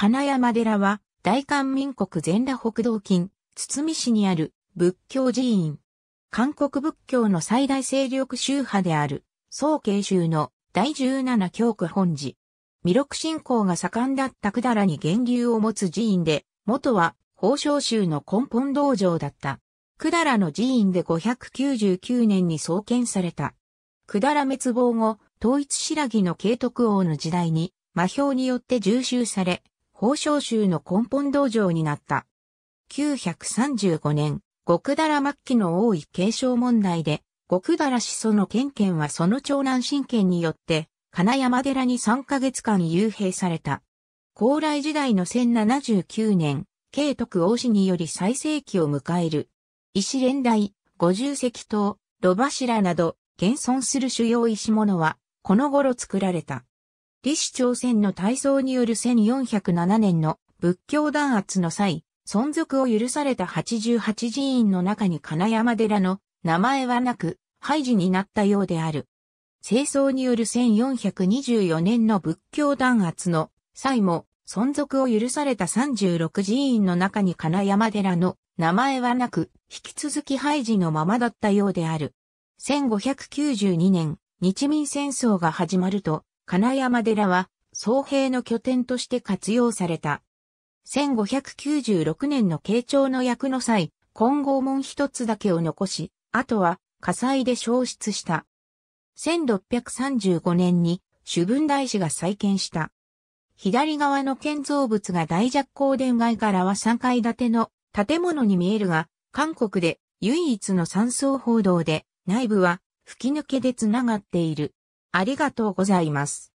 金山寺は、大韓民国全羅北道近、堤市にある仏教寺院。韓国仏教の最大勢力宗派である、総慶宗の第17教区本寺。弥勒信仰が盛んだった百済に源流を持つ寺院で、元は宝生宗の根本道場だった。百済の寺院で599年に創建された。百済滅亡後、統一白木の慶徳王の時代に、魔標によって重修され、宝生集の根本道場になった。935年、極だら末期の王位継承問題で、極だら始祖の県県はその長男神権によって、金山寺に3ヶ月間幽閉された。高麗時代の1079年、慶徳王子により最盛期を迎える。石連台、五重石塔、炉柱など、現存する主要石物は、この頃作られた。李氏朝鮮の体操による1407年の仏教弾圧の際、存続を許された88寺院の中に金山寺の名前はなく、廃寺になったようである。清掃による1424年の仏教弾圧の際も存続を許された36寺院の中に金山寺の名前はなく、引き続き廃寺のままだったようである。1592年、日民戦争が始まると、金山寺は、僧兵の拠点として活用された。1596年の慶長の役の際、金剛門一つだけを残し、あとは火災で消失した。1635年に主文大師が再建した。左側の建造物が大弱光殿外からは3階建ての建物に見えるが、韓国で唯一の三層報道で、内部は吹き抜けで繋がっている。ありがとうございます。